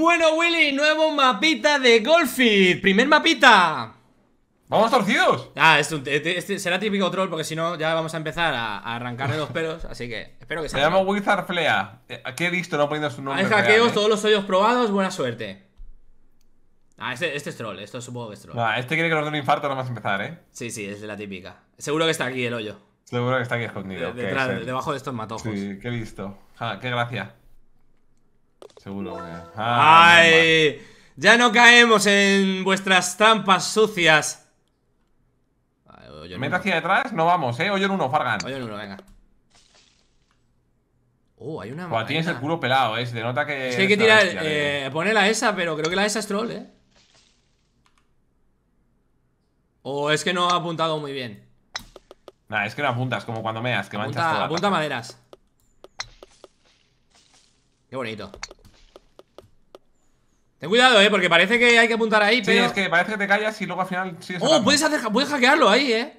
Bueno, Willy, nuevo mapita de Golfit. Primer mapita. ¡Vamos torcidos! Ah, este, este será típico troll porque si no ya vamos a empezar a, arrancarle los pelos, así que espero que sea. Se llama Wizard Flea. Eh, qué visto no poniendo su nombre. Hay hackeos, ¿eh? todos los hoyos probados, buena suerte. Ah, este, este es troll, esto supongo que es troll. este quiere que nos dé un infarto nada más empezar, ¿eh? Sí, sí, es la típica. Seguro que está aquí el hoyo. Seguro que está aquí escondido. detrás, debajo de estos matojos. Sí, qué visto qué gracia. Seguro que. ¡Ay! Ah, ya no caemos en vuestras trampas sucias. Meta hacia detrás, no vamos, eh. Oye en uno, Fargan. Oye en uno, venga. Oh, hay una. Cuando tienes el culo pelado, eh. Se te nota que. Si hay que tirar. Eh, poner la esa, pero creo que la esa es troll, eh. O es que no ha apuntado muy bien. Nah, es que no apuntas, como cuando meas, que apunta, manchas toda Apunta maderas. Qué bonito. Ten cuidado, eh, porque parece que hay que apuntar ahí, sí, pero. es que parece que te callas y luego al final Oh, puedes, hackearlo ahí, eh.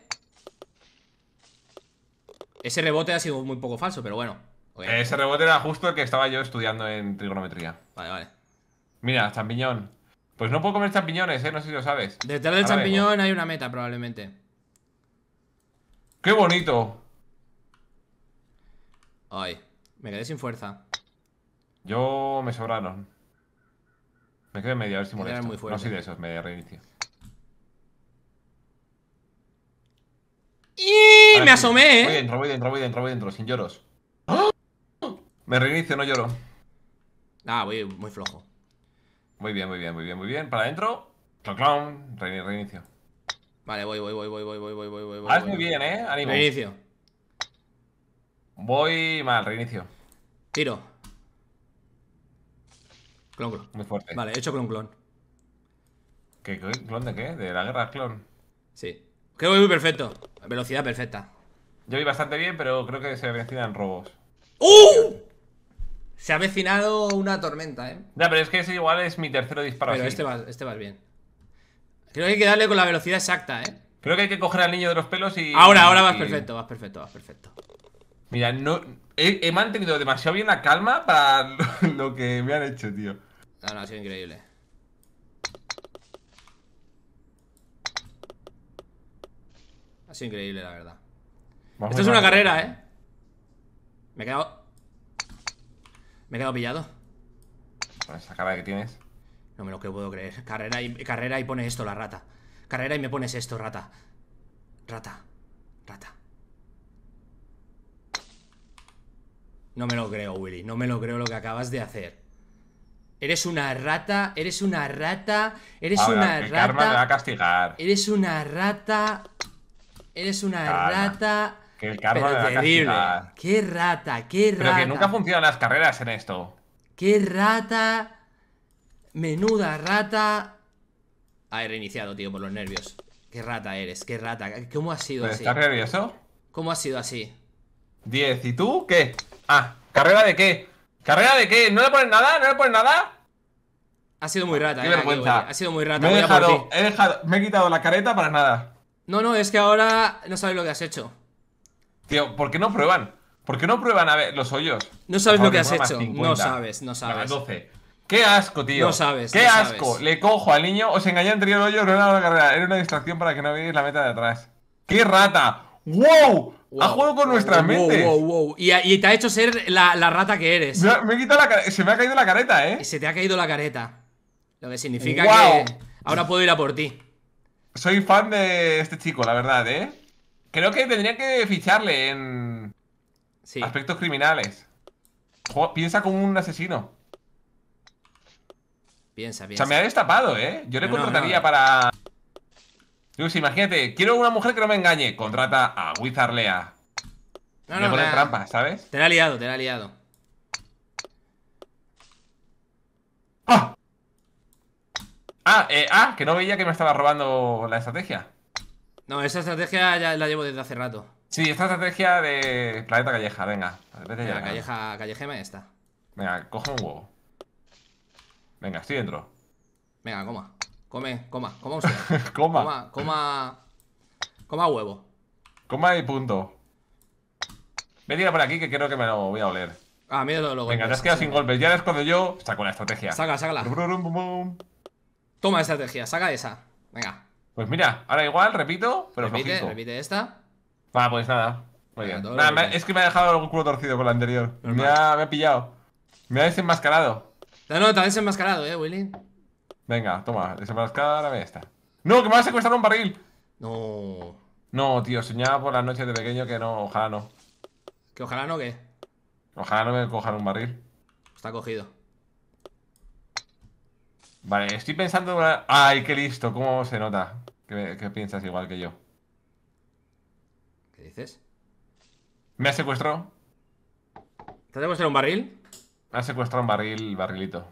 Ese rebote ha sido muy poco falso, pero bueno. Ese rebote era justo el que estaba yo estudiando en trigonometría. Vale, vale. Mira, champiñón. Pues no puedo comer champiñones, eh, no sé si lo sabes. Detrás del champiñón hay una meta, probablemente. ¡Qué bonito! Ay, me quedé sin fuerza. Yo me sobraron. Me quedo medio a ver si molesto. no soy de esos, me reinicio. Y me asomé, ¿eh? Voy dentro, voy dentro, voy dentro, voy dentro, sin lloros. Me reinicio, no lloro. Ah, voy muy flojo. Muy bien, muy bien, muy bien, muy bien. Para adentro. Clon, reinicio. Vale, voy, voy, voy, voy, voy, voy, voy, voy, voy. Haz muy bien, eh. Reinicio. Voy mal, reinicio. Tiro. Clon, clon. Muy fuerte. Vale, he hecho un clon. ¿Qué, ¿Clon de qué? ¿De la guerra clon? Sí. Creo que voy muy perfecto. Velocidad perfecta. Yo voy bastante bien, pero creo que se en robos. ¡Uh! Se ha avecinado una tormenta, ¿eh? Ya, pero es que ese igual es mi tercero disparo. Pero este, este va bien. Creo que hay que darle con la velocidad exacta, ¿eh? Creo que hay que coger al niño de los pelos y... Ahora, ahora vas perfecto, vas perfecto, vas perfecto. Mira, no he mantenido demasiado bien la calma para lo que me han hecho, tío. No, ah, no, ha sido increíble Ha sido increíble, la verdad Esto es una carrera, ¿eh? Me he quedado... Me he quedado pillado Con esa cara que tienes No me lo puedo creer Carrera y, carrera y esto, la rata Carrera y me pones esto, rata Rata Rata No me lo creo, Willy No me lo creo lo que acabas de hacer Eres una rata, eres una rata, eres una rata. va a castigar. Eres una rata. Eres una rata. Que el karma va a castigar. Qué rata, qué rata. Pero que nunca funcionan las carreras en esto. Qué rata. Menuda rata. Ah, he reiniciado, tío, por los nervios. Qué rata eres, qué rata. ¿Cómo ha sido así? ¿Estás nervioso? ¿Cómo ha sido así? diez ¿Y tú qué? Ah, ¿carrera de qué? ¿Carrera de qué? ¿No le pones nada? ¿No le pones nada? Ha sido muy rata. Eh, eh. ha sido muy rata. Me he, dejado, he me he quitado la careta para nada. No, no, es que ahora no sabes lo que has hecho. Tío, ¿por qué no prueban? ¿Por qué no prueban a ver los hoyos? No sabes lo que has hecho. no sabes, no sabes. 12. Qué asco, tío. No sabes. Qué asco. Le cojo al niño. Os engañé anterior hoyo, no era carrera. Era una distracción para que no veáis la meta de atrás. ¡Qué rata! ¡Wow! ha jugado con nuestra nuestras mentes. Y, y, te ha hecho ser la, rata que eres. Me, he quitado se me ha caído la careta, ¿eh? Se te ha caído la careta. Lo que significa que ahora puedo ir a por ti. Soy fan de este chico, la verdad, ¿eh? Creo que tendría que ficharle en aspectos criminales. piensa como un asesino. Piensa, piensa. O sea, me ha destapado, ¿eh? Yo le contrataría para imagínate, quiero una mujer que no me engañe. Contrata a Wizard Lea. No, me no, ¿sabes? Te la ha liado, te la ha liado. ¡Ah! Ah, eh, ah, que no veía que me estaba robando la estrategia. No, esa estrategia ya la llevo desde hace rato. Sí, esta estrategia de Planeta Calleja, venga. Vete la calleja, callejema esta. Venga, cojo un huevo. Venga, estoy dentro. Venga, coma. Come, coma, coma usted. coma. coma. Coma. huevo. Coma y punto. tira por aquí que creo que me lo voy a oler. Ah, mira lo, Venga, te has quedado sin golpes. Ya la cuando yo saco la estrategia. Saca, sácala. Toma estrategia, saca esa. Venga. Pues mira, ahora igual, repito, pero Repite, flojito. repite esta. Va, pues nada. Muy bien. es que me ha dejado el culo torcido con la anterior. Me ha, me ha, pillado. Me ha desenmascarado. No, no, te ha desenmascarado, eh, Willy. Venga, toma, desenmascárame esta. ¡No, que me vas a secuestrar un barril! No. No, tío, soñaba por las noches de pequeño que no, ojalá no. ¿Que ojalá no qué? Ojalá no me cojan un barril. Está cogido. Vale, estoy pensando... ¡Ay, qué listo! ¿Cómo se nota? ¿Qué piensas igual que yo. ¿Qué dices? ¿Me ha secuestrado? ¿Te ha secuestrado un barril? Me ha secuestrado un barril, barrilito.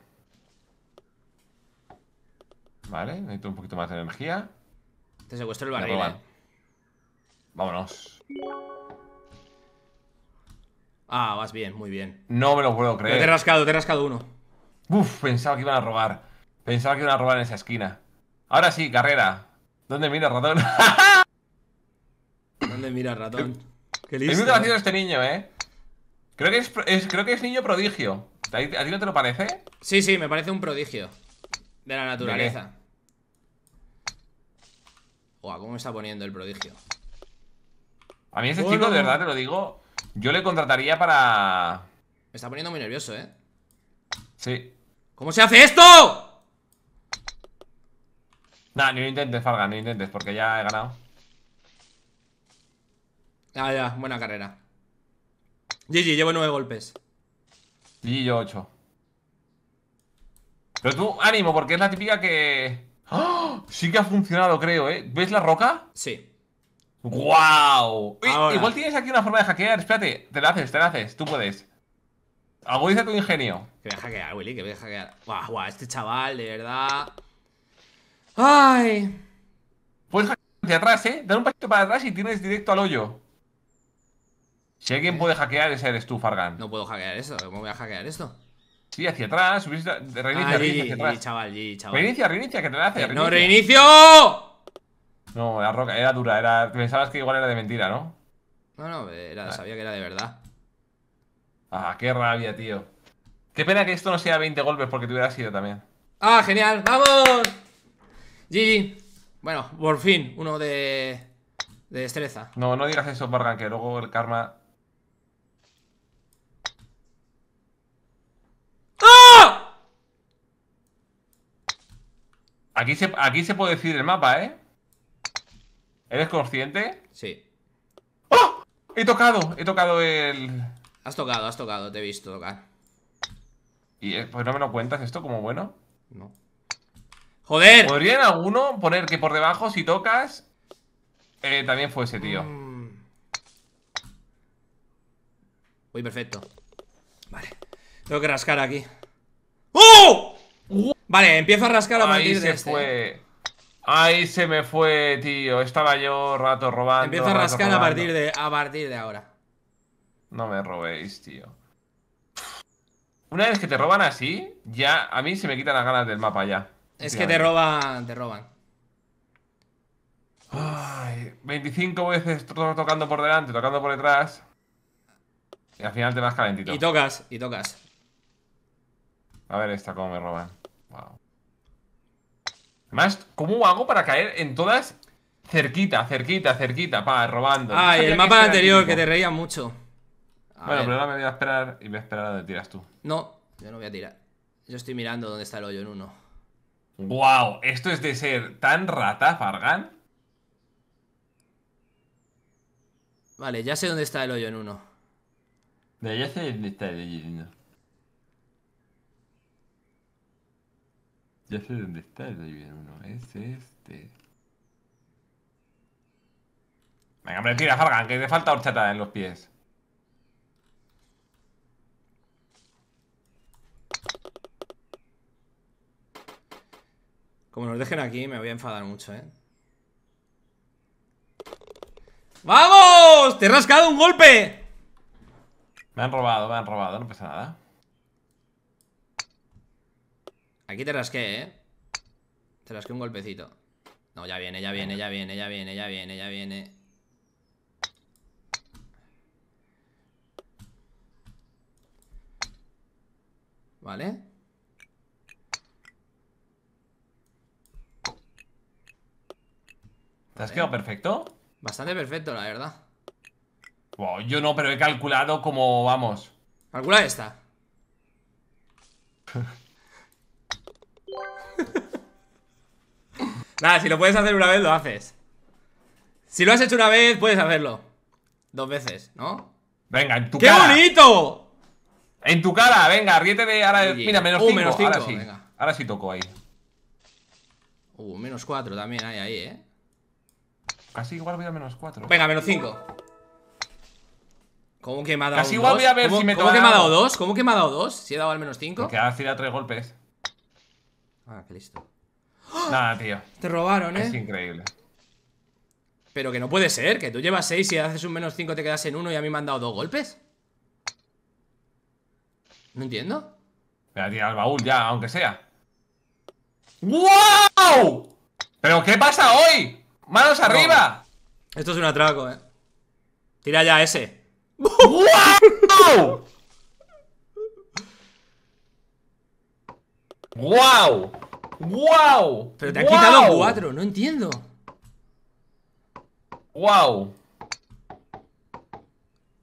Vale, necesito un poquito más de energía. Te secuestro el barril. Eh. Vámonos. Ah, vas bien, muy bien. No me lo puedo creer. te he rascado, te he rascado uno. Uf, pensaba que iban a robar. Pensaba que iban a robar en esa esquina. Ahora sí, carrera. ¿Dónde mira ratón? ¿Dónde mira ratón? Qué listo. Es eh. este niño, ¿eh? Creo creo que es niño prodigio. ¿A ti no te lo parece? Sí, sí, me parece un prodigio. De la naturaleza. Guau, cómo me está poniendo el prodigio. A mí ese chico, de verdad te lo digo, yo le contrataría para... Me está poniendo muy nervioso, ¿eh? Sí. ¿Cómo se hace esto? Nah, ni lo intentes, Farga, ni intentes, porque ya he ganado. Ah, ya, buena carrera. GG, llevo nueve golpes. GG, yo ocho. Pero tú, ánimo, porque es la típica que... ¡Oh! Sí que ha funcionado, creo, ¿eh? ¿Ves la roca? Sí. ¡Guau! Igual tienes aquí una forma de hackear. Espérate, te la haces, te la haces. Tú puedes. Algo dice tu ingenio. Que voy a hackear, Willy, que voy a hackear. Guau, guau, este chaval, de verdad. ¡Ay! Puedes hackear hacia atrás, ¿eh? Dar un pasito para atrás y tienes directo al hoyo. Si alguien puede hackear, ese eres tú, Fargan. No puedo hackear eso. ¿Cómo voy a hackear esto? Sí, hacia atrás, reinicia, reinicia chaval, chaval. Reinicia, reinicia, que te la hace. ¡No reinicio! No, la roca era dura, era... pensabas que igual era de mentira, ¿no? No, no, sabía que era de verdad. Ah, qué rabia, tío. Qué pena que esto no sea 20 golpes porque te hubiera sido también. ¡Ah, genial! ¡Vamos! GG. Bueno, por fin, uno de... de destreza. No, no digas eso, Bargan, que luego el karma Aquí se, puede decir el mapa, ¿eh? ¿Eres consciente? Sí. ¡Oh! He tocado, he tocado el... Has tocado, has tocado, te he visto tocar. ¿Y eh, pues no me lo cuentas esto como bueno? No. ¡Joder! ¿Podrían alguno poner que por debajo, si tocas, eh, también fuese, tío? Muy mm. perfecto. Vale. Tengo que rascar aquí. ¡Oh! Vale, empiezo a rascar a partir de este. Fue. Ahí se me fue, tío. Estaba yo rato robando. Empiezo a rascar a partir de a partir de ahora. No me robéis, tío. Una vez que te roban así, ya a mí se me quitan las ganas del mapa ya. Es que te roban, te roban. Ay, 25 veces tocando por delante, tocando por detrás. Y al final te vas calentito. Y tocas, y tocas. A ver esta cómo me roban. Wow. Además, ¿cómo hago para caer en todas cerquita, cerquita, cerquita? para robando. Ah, y el mapa anterior, que te reía mucho. bueno, pero ahora me voy a esperar y voy a esperar a donde tiras tú. No, yo no voy a tirar. Yo estoy mirando dónde está el hoyo en uno. Wow, esto es de ser tan rata, Fargan. Vale, ya sé dónde está el hoyo en uno. Ya sé dónde está el hoyo en uno. Ya sé dónde está el David 1. Es este. Venga, hombre, tira, Fargan, que te falta horchata en los pies. Como nos dejen aquí, me voy a enfadar mucho, ¿eh? ¡Vamos! ¡Te he rascado un golpe! Me han robado, me han robado, no pasa nada. Aquí te rasqué, ¿eh? Te rasqué un golpecito. No, ya viene, ya viene, ya viene, ya viene, ya viene, ya viene. Vale. ¿Te has quedado perfecto? Bastante perfecto, la verdad. Wow, yo no, pero he calculado como vamos. Calcula esta. Nada, si lo puedes hacer una vez, lo haces. Si lo has hecho una vez, puedes hacerlo. Dos veces, ¿no? Venga, en tu cara. ¡Qué bonito! En tu cara, venga, ríete de ahora. Mira, menos 5. Uh, cinco. Ahora sí. Ahora sí toco ahí. Uh, menos 4 también hay ahí, eh. Casi igual voy a menos 4. Venga, menos 5. ¿Cómo que me ha dado Casi igual voy a ver si me ¿Cómo que me ha dado dos? ¿Cómo que me ha dado dos? Si he dado al menos 5. Que ha tirado tres golpes. Ah, qué listo. Nada, tío. Te robaron, ¿eh? Es increíble. Pero que no puede ser, que tú llevas 6 y haces un menos 5 te quedas en 1 y a mí me han dado dos golpes. No entiendo. Voy a tirar al baúl ya, aunque sea. ¡Wow! ¿Pero qué pasa hoy? ¡Manos arriba! Esto es un atraco, eh. Tira ya ese. ¡Wow! ¡Wow! ¡Wow! Pero te ha quitado cuatro, no entiendo. ¡Wow!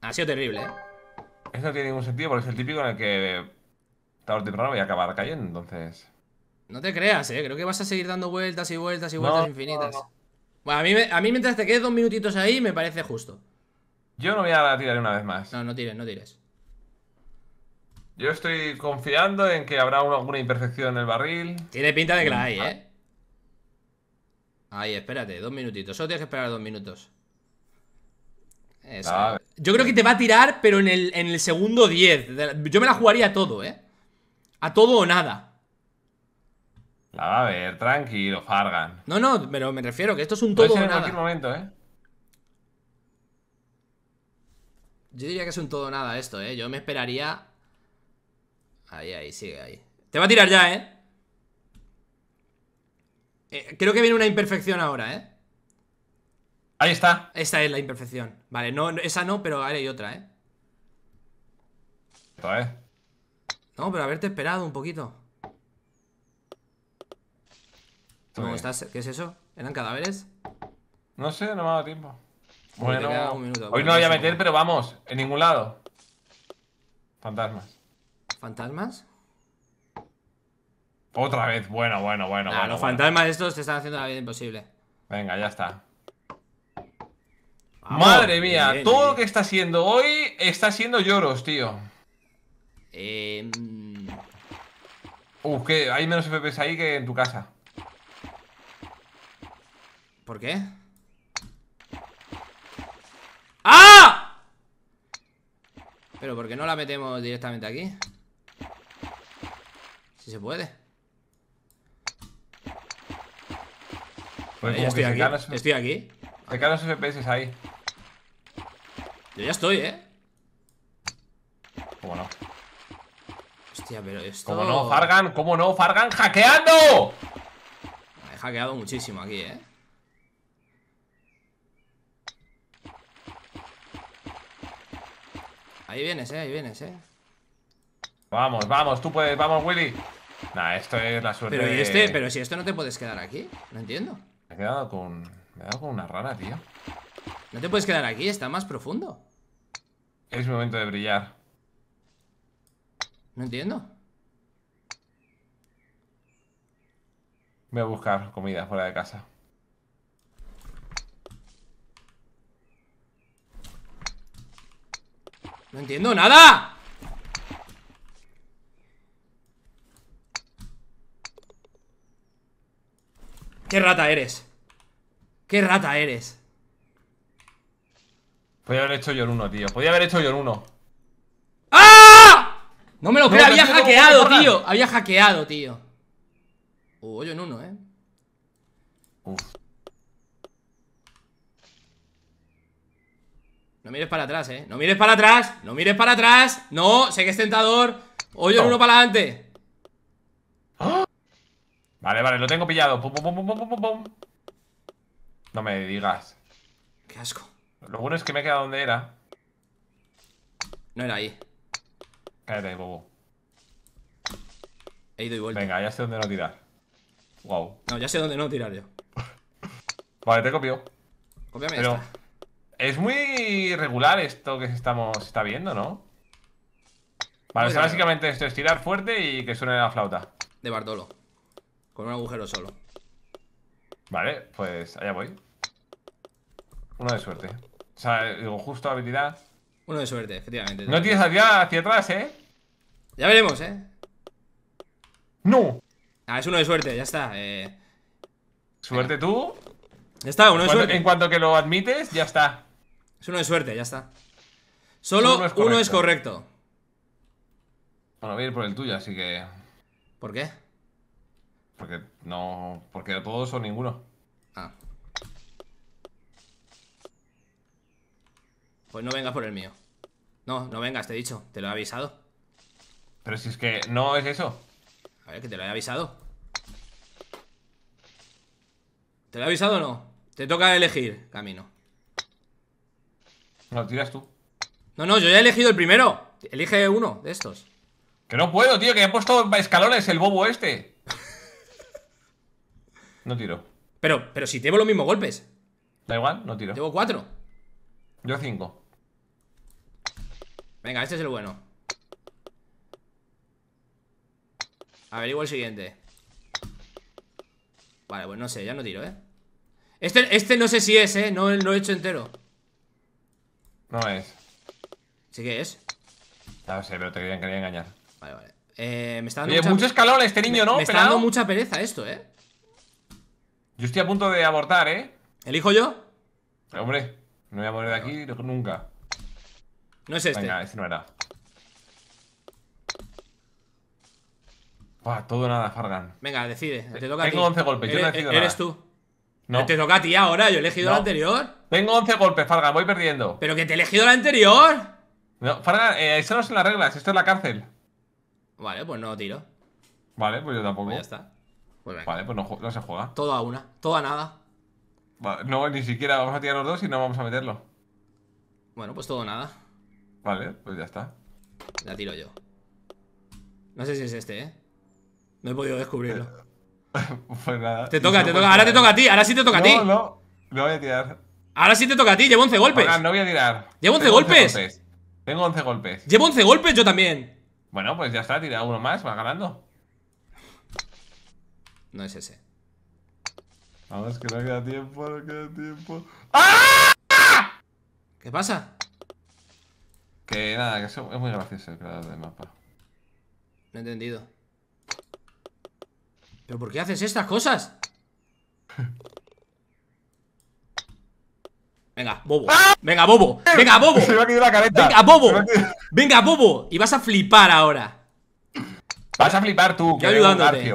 Ha sido terrible, ¿eh? Esto no tiene ningún sentido porque es el típico en el que tarde temprano voy a acabar cayendo, entonces. No te creas, eh. Creo que vas a seguir dando vueltas y vueltas y vueltas infinitas. bueno, a mí, a mí mientras te quedes dos minutitos ahí, me parece justo. Yo no voy a tirar una vez más. No, no tires, no tires. Yo estoy confiando en que habrá alguna imperfección en el barril. Tiene pinta de que la mm, hay, ah. ¿eh? Ahí, espérate, dos minutitos. Solo tienes que esperar dos minutos. Eso. Yo creo que te va a tirar, pero en el, segundo 10. Yo me la jugaría a todo, ¿eh? A todo o nada. La va a ver, tranquilo, Fargan. No, no, pero me refiero que esto es un todo o nada. en cualquier momento, ¿eh? Yo diría que es un todo o nada esto, ¿eh? Yo me esperaría Ahí, ahí, sigue ahí. Te va a tirar ya, ¿eh? eh creo que viene una imperfección ahora, ¿eh? Ahí está. Esta es la imperfección. Vale, no, esa no, pero ahora hay otra, ¿eh? ¿eh? No, pero haberte esperado un poquito. ¿Cómo estás? ¿Qué es eso? ¿Eran cadáveres? No sé, no me ha dado tiempo. Bueno, hoy no lo voy a meter, pero vamos, en ningún lado. Fantasmas fantasmas. Otra vez, bueno, bueno, bueno. los fantasmas estos te están haciendo la vida imposible. Venga, ya está. Ah, Madre mía, todo lo que está haciendo hoy está siendo lloros, tío. Eh... Em, uh, Uf, que hay menos FPS ahí que en tu casa. ¿Por qué? ¡Ah! Pero ¿por qué no la metemos directamente aquí? Si se puede. Pues estoy aquí. Estoy aquí. Se los FPS ahí. Yo ya estoy, ¿eh? ¿Cómo no? Hostia, pero esto... ¿Cómo no, Fargan? ¿Cómo no, Fargan? ¡Hackeando! He hackeado muchísimo aquí, ¿eh? Ahí vienes, eh, ahí vienes, eh. Vamos, vamos, tú puedes, vamos, Willy. Nah, esto es la suerte pero, este? pero si esto no te puedes quedar aquí, no entiendo. Me he quedado con. una rara, tío. No te puedes quedar aquí, está más profundo. Es momento de brillar. No entiendo. Voy a buscar comida fuera de casa. No entiendo nada. ¡Qué rata eres! ¡Qué rata eres! Podía haber hecho yo el uno, tío. Podía haber hecho yo el uno. ¡Ah! No me lo creo, había hackeado, tío. Había hackeado, tío. Uh, yo en uno, eh. No mires para atrás, eh. No mires para atrás. No mires para atrás. No, sé que es tentador. Hoyo en uno para adelante. Vale, vale, lo tengo pillado. no me digas. Qué asco. Lo bueno es que me he quedado donde era. No era ahí. Cállate, bobo. He ido y vuelto. Venga, ya sé dónde no tirar. Wow. No, ya sé dónde no tirar yo. vale, te copio. Copiame Pero es muy regular esto que estamos está viendo, ¿no? Vale, básicamente esto es tirar fuerte y que suene la flauta. De Bartolo. Con un agujero solo. Vale, pues allá voy. Uno de suerte. O sea, digo, justo habilidad. Uno de suerte, efectivamente. No tienes hacia atrás, ¿eh? Ya veremos, ¿eh? ¡No! Ah, es uno de suerte, ya está. Eh. Suerte tú. Ya está, uno de suerte. En cuanto que lo admites, ya está. Es uno de suerte, ya está. Solo uno es correcto. Uno es correcto. Bueno, voy a ir por el tuyo, así que. ¿Por qué? Porque no. Porque todos o ninguno. Ah. Pues no vengas por el mío. No, no vengas, te he dicho. Te lo he avisado. Pero si es que no es eso. A ver, que te lo he avisado. ¿Te lo he avisado o no? Te toca elegir camino. No, tiras tú. No, no, yo ya he elegido el primero. Elige uno de estos. Que no puedo, tío, que he puesto escalones el bobo este. No tiro. Pero, pero si tengo los mismos golpes. Da igual, no tiro. Tengo cuatro. Yo cinco. Venga, este es el bueno. igual el siguiente. Vale, pues no sé, ya no tiro, ¿eh? Este, este, no sé si es, ¿eh? No, lo he hecho entero. No es. ¿Sí que es? No sé, pero te quería, engañar. Vale, vale. Eh, me está dando mucha... mucho escalón este niño, ¿no? Me está dando mucha pereza esto, ¿eh? Yo estoy a punto de abortar, ¿eh? ¿Elijo yo? Hombre, no voy a morir de aquí nunca. No es este. Venga, este no era. Va, todo nada, Fargan. Venga, decide. Te toca Tengo a ti. 11 golpes, yo no decido Eres tú. No. Te toca a ti ahora, yo he elegido la anterior. Tengo 11 golpes, Fargan, voy perdiendo. Pero que te he elegido la anterior. No, Fargan, eh, eso no son las reglas, esto es la cárcel. Vale, pues no tiro. Vale, pues yo tampoco. Pues ya está. Pues vale, pues no, se juega. Todo a una, todo a nada. no, ni siquiera vamos a tirar los dos y no vamos a meterlo. Bueno, pues todo nada. Vale, pues ya está. La tiro yo. No sé si es este, ¿eh? No he podido descubrirlo. pues nada. Te toca, te toca. Ahora te toca a ti. Ahora sí te toca a ti. No, no. No voy a tirar. Ahora sí te toca a ti. Llevo 11 golpes. Ahora no voy a tirar. Llevo 11 golpes. Tengo 11 golpes. Llevo 11 golpes yo también. Bueno, pues ya está. Tira uno más. Va ganando. No es ese. Vamos, que no queda tiempo, no queda tiempo. ¡Ah! ¿Qué pasa? Que nada, que es muy gracioso el creador del mapa. No he entendido. ¿Pero por qué haces estas cosas? Venga, bobo. Venga, bobo. Venga, bobo. Se me ha la careta. Venga, bobo. Venga, bobo. Y vas a flipar ahora. Vas a flipar tú, que ayudándote.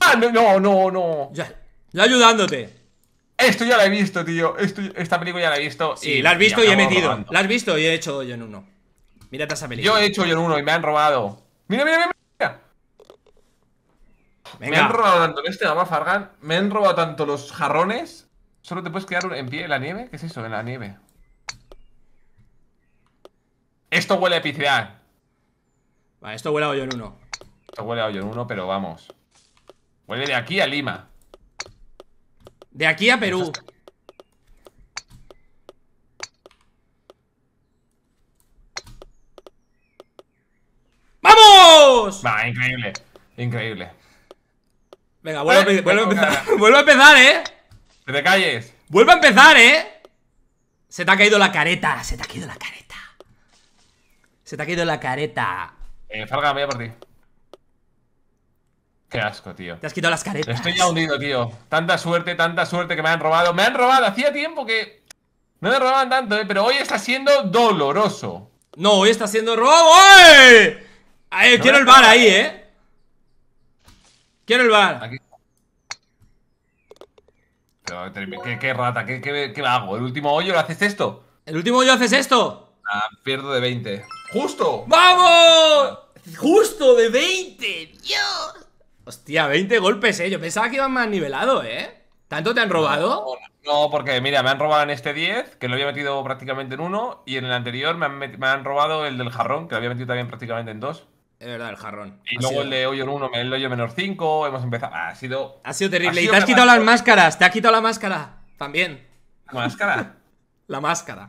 Ah, no, no, no, Ya, ayudándote. Esto ya lo he visto, tío. esta película ya la he visto. Sí, y la has visto y, he metido. La has visto y he hecho yo en uno. Mírate esa película. Yo he hecho yo en uno y me han robado. Mira, mira, mira. Me han robado tanto en este a Fargan. Me han robado tanto los jarrones. Solo te puedes quedar en pie en la nieve. ¿Qué es eso? En la nieve. Esto huele a epicidad. Vale, esto huele a hoyo en uno. Esto huele a hoyo en uno, pero vamos. Vuelve de aquí a Lima. De aquí a Perú. ¡Vamos! Va, increíble. Increíble. Venga, vuelve, a, empezar. vuelve a empezar, eh. Que te calles. Vuelve a empezar, eh. Se te ha caído la careta. Se te ha caído la careta. Se te ha caído la careta. Eh, Falga, voy a por ti. Qué asco, tío. Te has quitado las caretas. Estoy ya hundido, tío. Tanta suerte, tanta suerte que me han robado. Me han robado. Hacía tiempo que no me robaban tanto, ¿eh? pero hoy está siendo doloroso. No, hoy está siendo robo. ¡Ay! ¡eh! Eh, quiero el bar ahí, ¿eh? Quiero el bar. ¿qué, rata, ¿Qué, hago? ¿El último hoyo lo haces esto? ¿El último hoyo haces esto? Ah, pierdo de 20. ¡Justo! ¡Vamos! ¡Justo de 20! ¡Dios! Hostia, 20 golpes, eh. Yo pensaba que iban más nivelado, eh. ¿Tanto te han robado? No, porque mira, me han robado en este 10, que lo había metido prácticamente en uno, y en el anterior me han, robado el del jarrón, que lo había metido también prácticamente en dos. Es verdad, el jarrón. Y luego el de hoyo en uno, el hoyo menos 5, hemos empezado. Ha sido. Ha sido terrible. y te has quitado las máscaras, te ha quitado la máscara. También. ¿La máscara? la máscara.